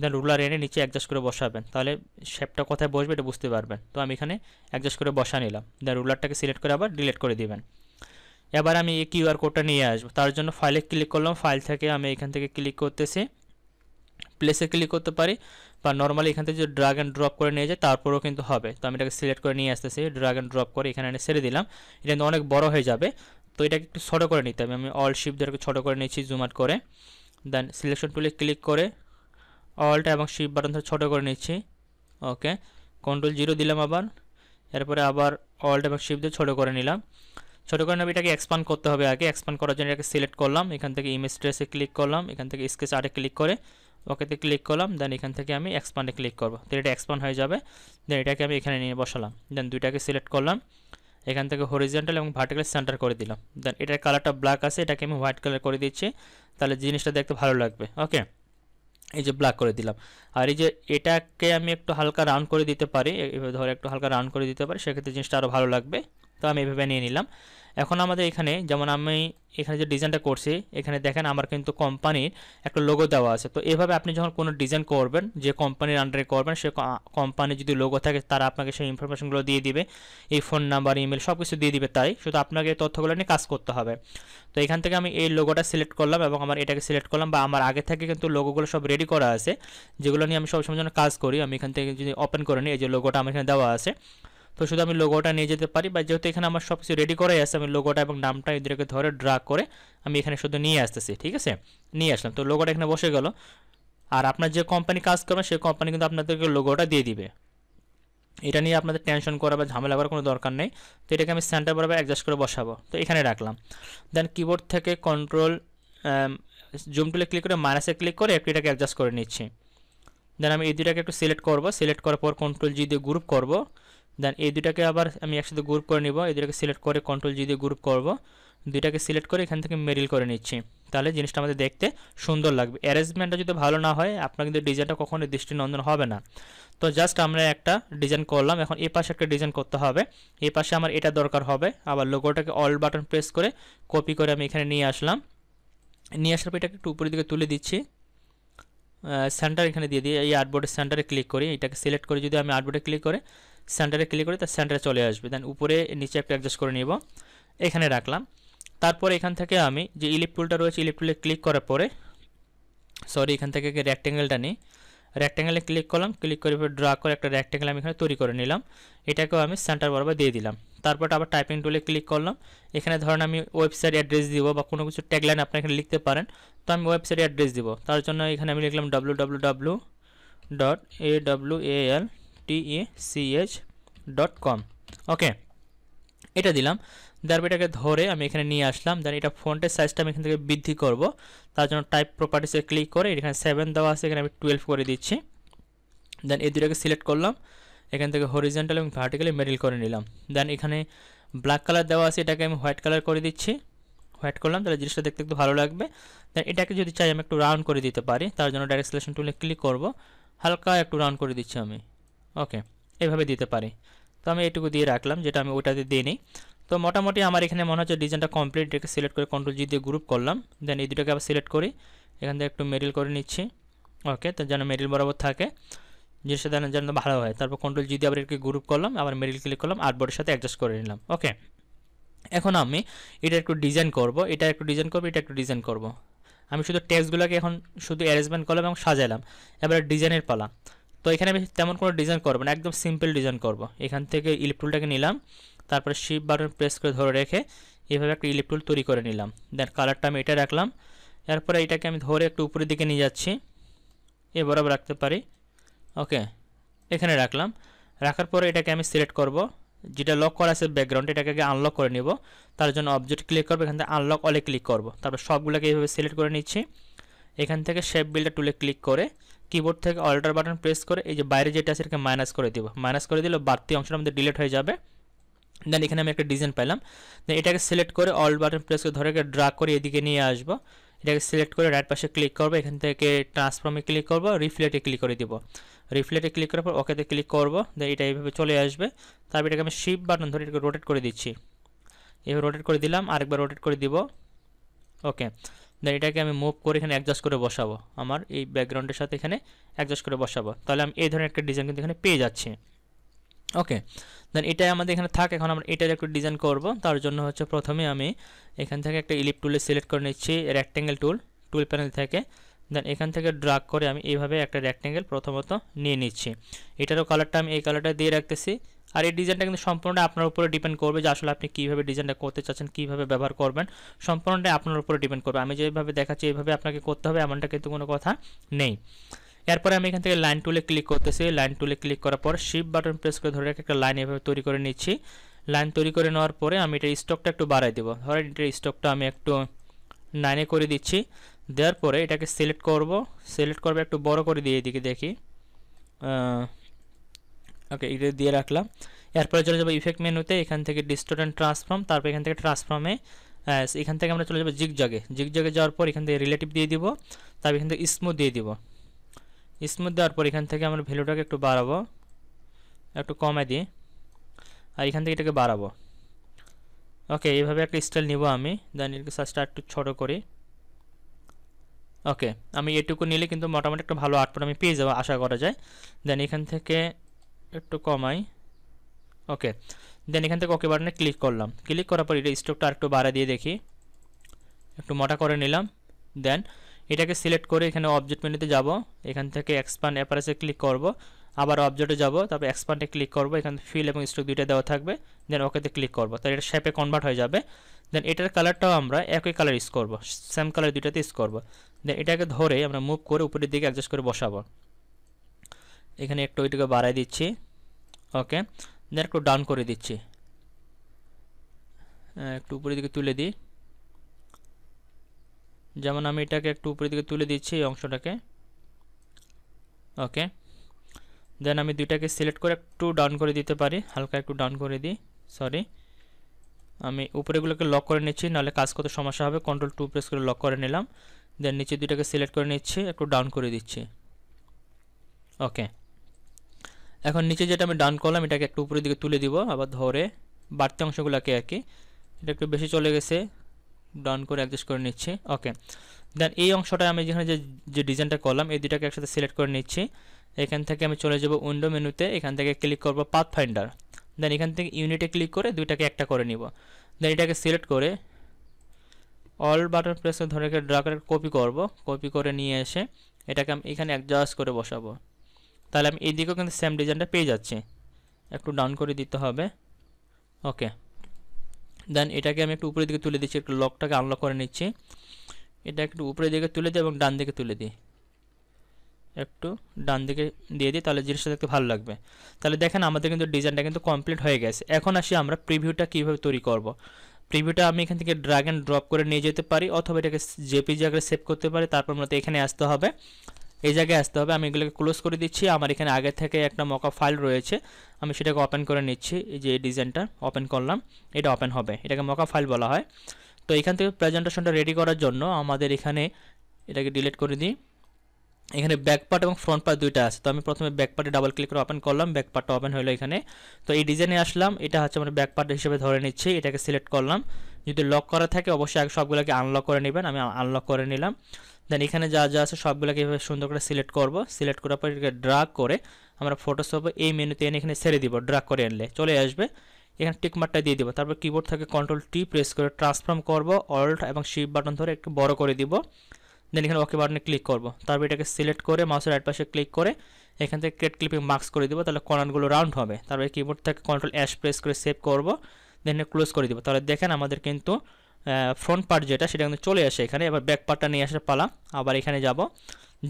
দেন রুলার এনে নিচে অ্যাডজাস্ট করে বসাবেন তাহলে শেপটা কোথায় বসবে এটা বুঝতে পারবেন তো আমি এখানে অ্যাডজাস্ট করে বসা নিলাম দেন রুলারটাকে সিলেক্ট করে আবার ডিলিট করে দিবেন এবার আমি এই কিউআর কোডটা নিয়ে আসবো তার জন্য ফাইলে ক্লিক করলাম ফাইল থেকে আমি এখান থেকে ক্লিক করতেছি প্লেসে ক্লিক করতে পারি বা নর্মালি এখান থেকে যদি ড্রাগ অ্যান্ড ড্রপ করে নিয়ে যায় তারপরেও কিন্তু হবে তো আমি এটাকে সিলেক্ট করে নিয়ে আসতেছি ড্রাগ অ্যান্ড ড্রপ করে এখানে এনে ছেড়ে দিলাম এটা কিন্তু অনেক বড় হয়ে যাবে তো এটাকে একটু ছোটো করে নিতে হবে আমি অল শিফট ছোটো করে নিয়েছি জুম আউট করে দেন সিলেকশন টুলে ক্লিক করে অলটা এবং শিফট বাটন ধরে ছোটো করে নিচ্ছি ওকে কন্ট্রোল জিরো দিলাম আবার এরপরে আবার অল্ট এবং শিফট দিয়ে ছোটো করে নিলাম ছোটো করে নেবে এটাকে এক্সপান্ড করতে হবে আগে এক্সপান্ড করার জন্য এটাকে সিলেক্ট করলাম এখান থেকে ইমেজ ট্রেসে ক্লিক করলাম এখান থেকে স্কেচ আর্টে ক্লিক করে ওকেতে ক্লিক করলাম দেন এখান থেকে আমি এক্সপান্ডে ক্লিক করবো তো এটা এক্সপান্ড হয়ে যাবে দেন এটাকে আমি এখানে নিয়ে বসালাম দেন দুইটাকে সিলেক্ট করলাম এখান থেকে হরিজেন্টাল এবং ভার্টিক্যাল সেন্টার করে দিলাম দেন এটার কালারটা ব্ল্যাক আছে এটাকে আমি হোয়াইট কালার করে দিচ্ছি তাহলে জিনিসটা দেখতে ভালো লাগবে ওকে এই যে ব্ল্যাক করে দিলাম আর এই যে এটাকে আমি একটু হালকা রাউন্ড করে দিতে পারি ধর একটু হালকা রাউন্ড করে দিতে পারি সেক্ষেত্রে জিনিসটা আরও ভালো লাগবে তো আমি এভাবে নিয়ে নিলাম এখন আমাদের এখানে যেমন আমি এখানে যে ডিজাইনটা করছি এখানে দেখেন আমার কিন্তু কোম্পানির একটা লোগো দেওয়া আছে তো এভাবে আপনি যখন কোনো ডিজাইন করবেন যে কোম্পানির আন্ডারে করবেন সে কোম্পানি যদি লোগো থাকে তারা আপনাকে সেই ইনফরমেশনগুলো দিয়ে দিবে এই ফোন নাম্বার ইমেল সব কিছু দিয়ে দিবে তাই শুধু আপনাকে এই তথ্যগুলো নিয়ে কাজ করতে হবে তো এখান থেকে আমি এই লোগোটা সিলেক্ট করলাম এবং আমার এটাকে সিলেক্ট করলাম বা আমার আগে থেকে কিন্তু লোগোগুলো সব রেডি করা আছে যেগুলো নিয়ে আমি সবসময় যেন কাজ করি আমি এখান থেকে যদি ওপেন করে নিই এই যে লোগোটা আমার এখানে দেওয়া আছে তো শুধু আমি লোগোটা নিয়ে যেতে পারি বা যেহেতু এখানে আমার সব কিছু রেডি করাই আছে আমি লোগোটা এবং নামটা এদেরকে ধরে ড্রা করে আমি এখানে শুধু নিয়ে আসতেছি ঠিক আছে নিয়ে আসলাম তো লোগোটা এখানে বসে গেল আর আপনার যে কোম্পানি কাজ করবে সেই কোম্পানি কিন্তু আপনাদেরকে লোগোটা দিয়ে দিবে এটা নিয়ে আপনাদের টেনশন করা বা ঝামেলা করার কোনো দরকার নেই তো এটাকে আমি সেন্টার বরাবর অ্যাডজাস্ট করে বসাবো তো এখানে রাখলাম দেন কিবোর্ড থেকে কন্ট্রোল জুম টুলে ক্লিক করে মাইনাসে ক্লিক করে একটু এটাকে অ্যাডজাস্ট করে নিচ্ছি দেন আমি এই দুটাকে একটু সিলেক্ট করবো সিলেক্ট করার পর কন্ট্রোল জি দিয়ে গ্রুপ করব দেন এই দুটাকে আবার আমি একসাথে গ্রুপ করে নিব এই দুটাকে সিলেক্ট করে কন্ট্রোল জি দিয়ে গ্রুপ করব দুইটাকে সিলেক্ট করে এখান থেকে মেরিল করে নিচ্ছি তাহলে জিনিসটা আমাদের দেখতে সুন্দর লাগবে অ্যারেঞ্জমেন্টটা যদি ভালো না হয় আপনার কিন্তু ডিজাইনটা কখনো দৃষ্টিনন্দন হবে না তো জাস্ট আমরা একটা ডিজাইন করলাম এখন এ পাশে একটা ডিজাইন করতে হবে এ পাশে আমার এটা দরকার হবে আবার লোগোটাকে অল বাটন প্রেস করে কপি করে আমি এখানে নিয়ে আসলাম নিয়ে আসার পর এটাকে একটু উপরের দিকে তুলে দিচ্ছি সেন্টার এখানে দিয়ে দিই এই আর্টবোর্ডের সেন্টারে ক্লিক করি এটাকে সিলেক্ট করে যদি আমি আর্টবোর্ডে ক্লিক করে সেন্টারে ক্লিক করে তার সেন্টারে চলে আসবে দেন উপরে নিচে একটা অ্যাডজাস্ট করে নিব এখানে রাখলাম তারপরে এখান থেকে আমি যে ইলিপ রয়েছে ইলিপ ক্লিক করার পরে সরি এখান থেকে রেক্ট্যাঙ্গেলটা নিই রেক্ট্যাঙ্গেলে ক্লিক করলাম ক্লিক করে ড্রা করে একটা রেক্ট্যাঙ্গেল আমি এখানে তৈরি করে নিলাম এটাকেও আমি সেন্টার বরাবর দিয়ে দিলাম তারপর আবার টাইপিং টুলে ক্লিক করলাম এখানে ধরেন আমি ওয়েবসাইট অ্যাড্রেস দিব বা কোনো কিছু ট্যাগলাইন আপনি এখানে লিখতে পারেন তো আমি ওয়েবসাইট অ্যাড্রেস দিব তার জন্য এখানে আমি লিখলাম W W W dot A W A L T E C H dot com okay এটা দিলাম তারপর এটাকে ধরে আমি এখানে নিয়ে আসলাম দেন এটা ফন্টের সাইজটা আমি এখান থেকে বৃদ্ধি করব তার জন্য টাইপ প্রপার্টিসে ক্লিক করে এখানে সেভেন দেওয়া আছে এখানে আমি টুয়েলভ করে দিচ্ছি দেন এই দুটাকে সিলেক্ট করলাম এখান থেকে হরিজেন্টাল এবং ভার্টিক্যালি মেডেল করে নিলাম দেন এখানে ব্ল্যাক কালার দেওয়া আছে এটাকে আমি হোয়াইট কালার করে দিচ্ছি হোয়াইট করলাম তাহলে জিনিসটা দেখতে একটু ভালো লাগবে দেন এটাকে যদি চাই আমি একটু রাউন্ড করে দিতে পারি তার জন্য ডাইরেক্ট সিলেকশন টুলে ক্লিক করব হালকা একটু রাউন্ড করে দিচ্ছি আমি ওকে এভাবে দিতে পারি তো আমি এটুকু দিয়ে রাখলাম যেটা আমি ওটাতে দিয়ে নিই তো মোটামুটি আমার এখানে মনে হচ্ছে ডিজাইনটা কমপ্লিট রেখে সিলেক্ট করে কন্ট্রোল জি দিয়ে গ্রুপ করলাম দেন এই দুটোকে আবার সিলেক্ট করি এখান থেকে একটু মেডিল করে নিচ্ছি ওকে তো যেন মেডিল বরাবর থাকে জিনিসটা যেন যেন ভালো হয় তারপর কন্ট্রোল জি দিয়ে আবার এটাকে গ্রুপ করলাম আবার মেডিল ক্লিক করলাম আর্টবোর্ডের সাথে অ্যাডজাস্ট করে নিলাম ওকে এখন আমি এটা একটু ডিজাইন করব এটা একটু ডিজাইন করব এটা একটু ডিজাইন করব আমি শুধু টেক্সটগুলোকে এখন শুধু অ্যারেঞ্জমেন্ট করলাম এবং সাজালাম এবার ডিজাইনের পালা তো এখানে আমি তেমন কোনো ডিজাইন করবো না একদম সিম্পল ডিজাইন করব। এখান থেকে ইলেকট্রুলটাকে নিলাম তারপরে শিপ বাটন প্রেস করে ধরে রেখে এভাবে একটা ইলেকট্রুল তৈরি করে নিলাম দেন কালারটা আমি এটা রাখলাম এরপরে এটাকে আমি ধরে একটু উপরের দিকে নিয়ে যাচ্ছি এ বরাবর রাখতে পারি ওকে এখানে রাখলাম রাখার পরে এটাকে আমি সিলেক্ট করব যেটা লক করা আছে ব্যাকগ্রাউন্ড এটাকে আগে আনলক করে নিব তার জন্য অবজেক্ট ক্লিক করবো এখান থেকে আনলক অলে ক্লিক করব তারপর সবগুলোকে এইভাবে সিলেক্ট করে নিচ্ছি এখান থেকে শেপ বিল্ডার টুলে ক্লিক করে কিবোর্ড থেকে অল্টার বাটন প্রেস করে এই যে বাইরে যেটা আছে এটাকে মাইনাস করে দিব মাইনাস করে দিলে বাড়তি অংশটা আমাদের ডিলেট হয়ে যাবে দেন এখানে আমি একটা ডিজাইন পেলাম দেন এটাকে সিলেক্ট করে অল্ট বাটন প্রেস করে ধরে ড্রাগ করে এদিকে নিয়ে আসবো এটাকে সিলেক্ট করে রাইট পাশে ক্লিক করবো এখান থেকে ট্রান্সফর্মে ক্লিক করবো রিফ্লেটে ক্লিক করে দিব রিফ্লেটে ক্লিক করার পর ওকেতে ক্লিক করবো দেন এটা এইভাবে চলে আসবে তারপর এটাকে আমি শিপ বাটন ধরে এটাকে রোটেট করে দিচ্ছি এভাবে রোটেট করে দিলাম আরেকবার রোটেট করে দিব ওকে দেন এটাকে আমি মুভ করে এখানে অ্যাডজাস্ট করে বসাবো আমার এই ব্যাকগ্রাউন্ডের সাথে এখানে অ্যাডজাস্ট করে বসাবো তাহলে আমি এই ধরনের একটা ডিজাইন কিন্তু এখানে পেয়ে যাচ্ছি ওকে দেন এটাই আমাদের এখানে থাক এখন আমরা এটার একটু ডিজাইন করব তার জন্য হচ্ছে প্রথমে আমি এখান থেকে একটা ইলিপ টুলে সিলেক্ট করে নিচ্ছি রেক্ট্যাঙ্গেল টুল টুল প্যানেল থেকে দেন এখান থেকে ড্রাগ করে আমি এইভাবে একটা রেক্ট্যাঙ্গেল প্রথমত নিয়ে নিচ্ছি এটারও কালারটা আমি এই কালারটা দিয়ে রাখতেছি আর এই ডিজাইনটা কিন্তু সম্পূর্ণটা আপনার উপরে ডিপেন্ড করবে যে আসলে আপনি কীভাবে ডিজাইনটা করতে চাচ্ছেন কীভাবে ব্যবহার করবেন সম্পূর্ণটা আপনার উপরে ডিপেন্ড করবে আমি যেভাবে দেখাচ্ছি এইভাবে আপনাকে করতে হবে এমনটা কিন্তু কোনো কথা নেই এরপরে আমি এখান থেকে লাইন টুলে ক্লিক করতেছি লাইন টুলে ক্লিক করার পর শিপ বাটন প্রেস করে ধরে একটা লাইন এভাবে তৈরি করে নিচ্ছি লাইন তৈরি করে নেওয়ার পরে আমি এটার স্টকটা একটু বাড়াই দেবো ধরেন এটার স্টকটা আমি একটু নাইনে করে দিচ্ছি দেওয়ার পরে এটাকে সিলেক্ট করব সিলেক্ট করবে একটু বড় করে দিয়ে এদিকে দেখি ওকে এটা দিয়ে রাখলাম এরপরে চলে যাবো ইফেক্ট মেনুতে এখান থেকে ডিস্টোরেন্ট ট্রান্সফর্ম তারপর এখান থেকে ট্রান্সফর্মে এখান থেকে আমরা চলে যাবো জিগ জগে জিগ জগে যাওয়ার পর এখান থেকে রিলেটিভ দিয়ে দিব তারপর এখান থেকে স্মুথ দিয়ে দিব স্মুথ দেওয়ার পর এখান থেকে আমরা ভ্যালুটাকে একটু বাড়াবো একটু কমে দিই আর এখান থেকে এটাকে বাড়াবো ওকে এইভাবে একটা স্টাইল নিব আমি দেন এটাকে সাইজটা একটু ছোটো করি ওকে আমি এটুকু নিলে কিন্তু মোটামুটি একটা ভালো আউটপুট আমি পেয়ে যাবো আশা করা যায় দেন এখান থেকে একটু কমাই ওকে দেন এখান থেকে ওকে বাটনে ক্লিক করলাম ক্লিক করার পর এটা স্টোভটা আরেকটু বাড়া দিয়ে দেখি একটু মোটা করে নিলাম দেন এটাকে সিলেক্ট করে এখানে অবজেক্ট মেনুতে যাব এখান থেকে এক্সপান্ড অ্যাপারেসে ক্লিক করব আবার অবজেক্টে যাব তারপর এক্সপ্যান্ডে ক্লিক করব এখান ফিল এবং স্টোক দুইটা দেওয়া থাকবে দেন ওকেতে ক্লিক করব তাহলে এটা শেপে কনভার্ট হয়ে যাবে দেন এটার কালারটাও আমরা একই কালার ইউজ করব সেম কালার দুইটাতে ইউজ করব দেন এটাকে ধরে আমরা মুভ করে উপরের দিকে অ্যাডজাস্ট করে বসাবো এখানে একটু ওইটাকে বাড়াই দিচ্ছি ওকে দেন একটু ডাউন করে দিচ্ছি একটু উপরের দিকে তুলে দিই যেমন আমি এটাকে একটু উপরের দিকে তুলে দিচ্ছি এই অংশটাকে ওকে দেন আমি দুইটাকে সিলেক্ট করে একটু ডাউন করে দিতে পারি হালকা একটু ডাউন করে দিই সরি আমি উপরেগুলোকে লক করে নিচ্ছি নাহলে কাজ করতে সমস্যা হবে কন্ট্রোল টু প্রেস করে লক করে নিলাম দেন নিচে দুইটাকে সিলেক্ট করে নিচ্ছি একটু ডাউন করে দিচ্ছি ওকে এখন নিচে যেটা আমি ডান করলাম এটাকে একটু উপরের দিকে তুলে দিব আবার ধরে বাড়তি অংশগুলোকে আর কি এটা একটু বেশি চলে গেছে ডান করে অ্যাডজাস্ট করে নিচ্ছি ওকে দেন এই অংশটা আমি যেখানে যে যে ডিজাইনটা করলাম এই দুটাকে একসাথে সিলেক্ট করে নিচ্ছি এখান থেকে আমি চলে যাব উইন্ডো মেনুতে এখান থেকে ক্লিক করব পাথ ফাইন্ডার দেন এখান থেকে ইউনিটে ক্লিক করে দুইটাকে একটা করে নিব দেন এটাকে সিলেক্ট করে অল বাটন প্রেসে ধরে ড্রাগ কপি করব কপি করে নিয়ে এসে এটাকে আমি এখানে অ্যাডজাস্ট করে বসাবো তাহলে আমি এদিকেও কিন্তু সেম ডিজাইনটা পেয়ে যাচ্ছি একটু ডাউন করে দিতে হবে ওকে দেন এটাকে আমি একটু উপরের দিকে তুলে দিচ্ছি একটু লকটাকে আনলক করে নিচ্ছি এটা একটু উপরের দিকে তুলে দিই এবং ডান দিকে তুলে দিই একটু ডান দিকে দিয়ে দিই তাহলে জিনিসটা দেখতে ভালো লাগবে তাহলে দেখেন আমাদের কিন্তু ডিজাইনটা কিন্তু কমপ্লিট হয়ে গেছে এখন আসি আমরা প্রিভিউটা কীভাবে তৈরি করব। প্রিভিউটা আমি এখান থেকে ড্র্যাগ অ্যান্ড ড্রপ করে নিয়ে যেতে পারি অথবা এটাকে জেপি জায়গায় সেভ করতে পারি তারপর মূলত এখানে আসতে হবে এই জায়গায় আসতে হবে আমি এগুলোকে ক্লোজ করে দিচ্ছি আমার এখানে আগে থেকে একটা মকা ফাইল রয়েছে আমি সেটাকে ওপেন করে নিচ্ছি এই যে এই ডিজাইনটা ওপেন করলাম এটা ওপেন হবে এটাকে মকা ফাইল বলা হয় তো এখান থেকে প্রেজেন্টেশনটা রেডি করার জন্য আমাদের এখানে এটাকে ডিলিট করে দিই এখানে ব্যাক পার্ট এবং ফ্রন্ট পার্ট দুইটা আছে তো আমি প্রথমে ব্যাক পার্টে ডাবল ক্লিক করে ওপেন করলাম ব্যাক পার্টটা ওপেন হলো এখানে তো এই ডিজাইনে আসলাম এটা হচ্ছে আমরা ব্যাক পার্ট হিসেবে ধরে নিচ্ছি এটাকে সিলেক্ট করলাম যদি লক করা থাকে অবশ্যই আগে সবগুলোকে আনলক করে নেবেন আমি আনলক করে নিলাম দেন এখানে যা যা আছে সবগুলোকে এভাবে সুন্দর করে সিলেক্ট করবো সিলেক্ট করার পর এটাকে ড্রাগ করে আমরা ফটোশপে এই মেনুতে এনে এখানে ছেড়ে দিব ড্রাগ করে আনলে চলে আসবে এখানে টিকমার্কটা দিয়ে দিব তারপর কিবোর্ড থেকে কন্ট্রোল টি প্রেস করে ট্রান্সফর্ম করব অল্ট এবং শিফট বাটন ধরে একটু বড় করে দিব দেন এখানে ওকে বাটনে ক্লিক করবো তারপর এটাকে সিলেক্ট করে মাউসের রাইট পাশে ক্লিক করে এখান থেকে ক্রেট ক্লিপিং মার্কস করে দেবো তাহলে কর্নারগুলো রাউন্ড হবে তারপরে কিবোর্ড থেকে কন্ট্রোল অ্যাশ প্রেস করে সেভ করবো দেন ক্লোজ করে দেবো তাহলে দেখেন আমাদের কিন্তু ফ্রন্ট পার্ট যেটা সেটা কিন্তু চলে আসে এখানে এবার ব্যাক পার্টটা নিয়ে আসার পালা আবার এখানে যাব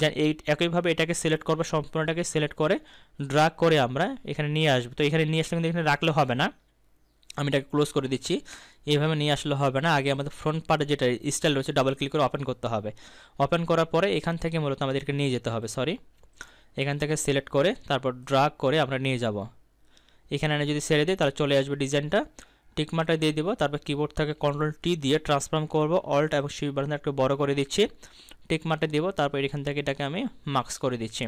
যেন এই একইভাবে এটাকে সিলেক্ট করবো সম্পূর্ণটাকে সিলেক্ট করে ড্রাগ করে আমরা এখানে নিয়ে আসবো তো এখানে নিয়ে আসলে কিন্তু এখানে রাখলে হবে না আমি এটাকে ক্লোজ করে দিচ্ছি এইভাবে নিয়ে আসলে হবে না আগে আমাদের ফ্রন্ট পার্টে যেটা স্টাইল রয়েছে ডাবল ক্লিক করে ওপেন করতে হবে ওপেন করার পরে এখান থেকে মূলত আমাদেরকে নিয়ে যেতে হবে সরি এখান থেকে সিলেক্ট করে তারপর ড্রাগ করে আমরা নিয়ে যাব এখানে এনে যদি ছেড়ে দিই তাহলে চলে আসবে ডিজাইনটা টিকমাটা দিয়ে দিব তারপর কিবোর্ড থেকে কন্ট্রোল টি দিয়ে ট্রান্সফর্ম করব অল্ট এবং শিপ বাটন একটু বড় করে দিচ্ছি টিকমাটা দিব তারপর এখান থেকে এটাকে আমি মাস্ক করে দিচ্ছি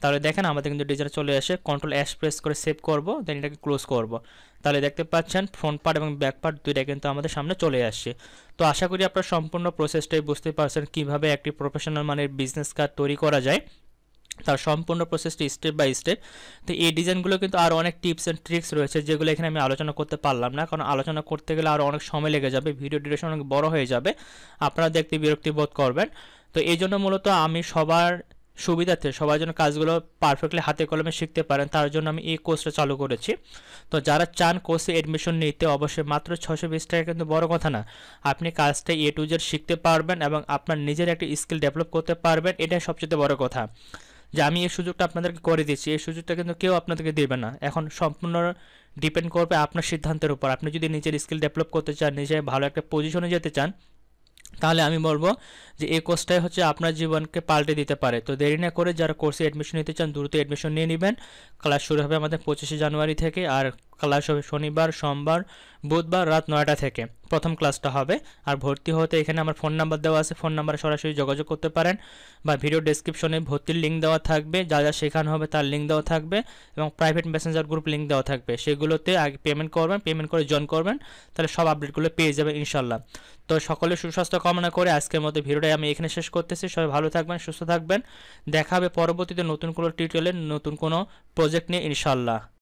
তাহলে দেখেন আমাদের কিন্তু ডিজাইন চলে আসে কন্ট্রোল অ্যাশ প্রেস করে সেভ করব দেন এটাকে ক্লোজ করব তাহলে দেখতে পাচ্ছেন ফ্রন্ট পার্ট এবং ব্যাক পার্ট দুইটা কিন্তু আমাদের সামনে চলে আসছে তো আশা করি আপনারা সম্পূর্ণ প্রসেসটাই বুঝতে পারছেন কিভাবে একটি প্রফেশনাল মানের বিজনেস কার্ড তৈরি করা যায় তার সম্পূর্ণ প্রসেসটি স্টেপ বাই স্টেপ তো এই ডিজাইনগুলো কিন্তু আর অনেক টিপস অ্যান্ড ট্রিক্স রয়েছে যেগুলো এখানে আমি আলোচনা করতে পারলাম না কারণ আলোচনা করতে গেলে আর অনেক সময় লেগে যাবে ভিডিও ডিউরেশন অনেক বড় হয়ে যাবে আপনারা দেখতে বিরক্তি বোধ করবেন তো এই জন্য মূলত আমি সবার সুবিধার্থে সবাই যেন কাজগুলো পারফেক্টলি হাতে কলমে শিখতে পারেন তার জন্য আমি এই কোর্সটা চালু করেছি তো যারা চান কোর্সে অ্যাডমিশন নিতে অবশ্যই মাত্র ছশো বিশ টাকা কিন্তু বড় কথা না আপনি কাজটা এ টু জেড শিখতে পারবেন এবং আপনার নিজের একটা স্কিল ডেভেলপ করতে পারবেন এটাই সবচেয়ে বড় কথা যে আমি এই সুযোগটা আপনাদেরকে করে দিচ্ছি এই সুযোগটা কিন্তু কেউ আপনাদেরকে দেবে না এখন সম্পূর্ণ ডিপেন্ড করবে আপনার সিদ্ধান্তের উপর আপনি যদি নিজের স্কিল ডেভেলপ করতে চান নিজে ভালো একটা পজিশনে যেতে চান তাহলে আমি বলবো যে এই কোর্সটাই হচ্ছে আপনার জীবনকে পাল্টে দিতে পারে তো দেরি না করে যারা কোর্সে অ্যাডমিশন নিতে চান দ্রুত অ্যাডমিশন নিয়ে নেবেন ক্লাস শুরু হবে আমাদের পঁচিশে জানুয়ারি থেকে আর ক্লাস হবে শনিবার সোমবার বুধবার রাত নয়টা থেকে প্রথম ক্লাসটা হবে আর ভর্তি হতে এখানে আমার ফোন নাম্বার দেওয়া আছে ফোন নাম্বারে সরাসরি যোগাযোগ করতে পারেন বা ভিডিও ডেসক্রিপশনে ভর্তির লিঙ্ক দেওয়া থাকবে যা যা শেখানো হবে তার লিঙ্ক দেওয়া থাকবে এবং প্রাইভেট মেসেঞ্জার গ্রুপ লিঙ্ক দেওয়া থাকবে সেগুলোতে আগে পেমেন্ট করবেন পেমেন্ট করে জয়েন করবেন তাহলে সব আপডেটগুলো পেয়ে যাবেন ইনশাল্লাহ তো সকলে সুস্বাস্থ্য কামনা করে আজকের মতো ভিডিওটাই আমি এখানে শেষ করতেছি সবাই ভালো থাকবেন সুস্থ থাকবেন দেখা হবে পরবর্তীতে নতুন কোনো টিউটোরিয়ালে নতুন কোনো প্রজেক্ট নিয়ে ইনশাল্লাহ